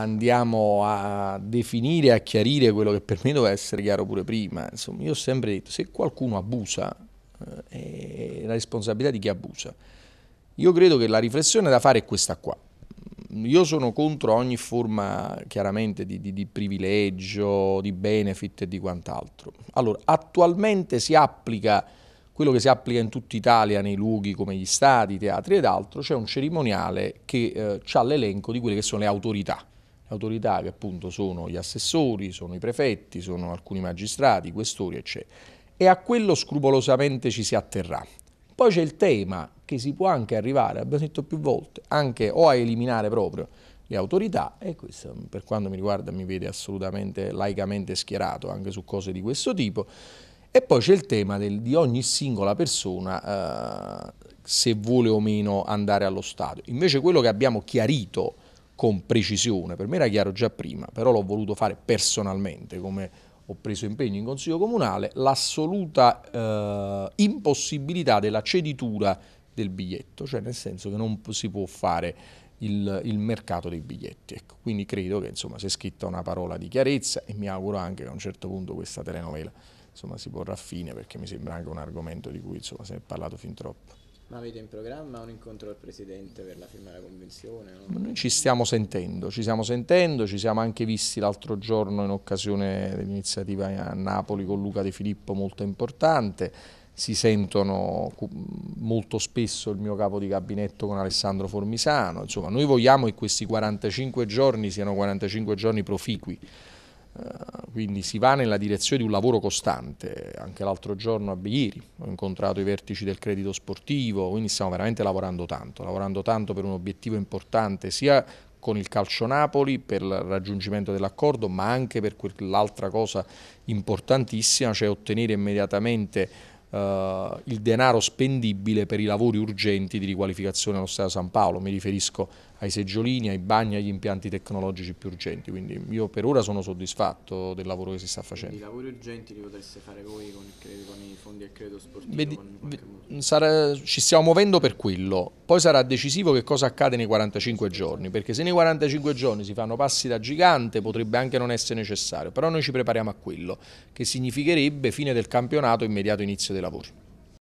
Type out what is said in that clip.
andiamo a definire, a chiarire quello che per me doveva essere chiaro pure prima. Insomma, io ho sempre detto, se qualcuno abusa, eh, è la responsabilità di chi abusa. Io credo che la riflessione da fare è questa qua. Io sono contro ogni forma chiaramente di, di, di privilegio, di benefit e di quant'altro. Allora, attualmente si applica quello che si applica in tutta Italia nei luoghi come gli stadi, i teatri ed altro, c'è un cerimoniale che eh, ha l'elenco di quelle che sono le autorità autorità che appunto sono gli assessori, sono i prefetti, sono alcuni magistrati, questori, eccetera. E a quello scrupolosamente ci si atterrà. Poi c'è il tema che si può anche arrivare, abbiamo detto più volte, anche o a eliminare proprio le autorità e questo per quanto mi riguarda mi vede assolutamente laicamente schierato anche su cose di questo tipo. E poi c'è il tema del, di ogni singola persona eh, se vuole o meno andare allo Stato. Invece quello che abbiamo chiarito con precisione, per me era chiaro già prima, però l'ho voluto fare personalmente come ho preso impegno in Consiglio Comunale, l'assoluta eh, impossibilità della ceditura del biglietto, cioè nel senso che non si può fare il, il mercato dei biglietti. Ecco, quindi credo che insomma, è scritta una parola di chiarezza e mi auguro anche che a un certo punto questa telenovela insomma, si porrà a fine perché mi sembra anche un argomento di cui insomma, si è parlato fin troppo. Ma avete in programma un incontro al Presidente per la firma della Convenzione? No? Ci stiamo sentendo, ci siamo sentendo, ci siamo anche visti l'altro giorno in occasione dell'iniziativa a Napoli con Luca De Filippo molto importante, si sentono molto spesso il mio capo di gabinetto con Alessandro Formisano, insomma noi vogliamo che questi 45 giorni siano 45 giorni proficui, eh, quindi si va nella direzione di un lavoro costante. Anche l'altro giorno a Bieri ho incontrato i vertici del credito sportivo, quindi stiamo veramente lavorando tanto, lavorando tanto per un obiettivo importante sia con il calcio Napoli per il raggiungimento dell'accordo, ma anche per quell'altra cosa importantissima, cioè ottenere immediatamente Uh, il denaro spendibile per i lavori urgenti di riqualificazione allo Stato San Paolo. Mi riferisco ai seggiolini, ai bagni, agli impianti tecnologici più urgenti, quindi io per ora sono soddisfatto del lavoro che si sta facendo. I lavori urgenti li potreste fare voi con, credito, con i fondi del credito sportivo? Vedi, ve, sarà, ci stiamo muovendo per quello, poi sarà decisivo che cosa accade nei 45 giorni, perché se nei 45 giorni si fanno passi da gigante potrebbe anche non essere necessario, però noi ci prepariamo a quello, che significherebbe fine del campionato e immediato inizio dei lavori.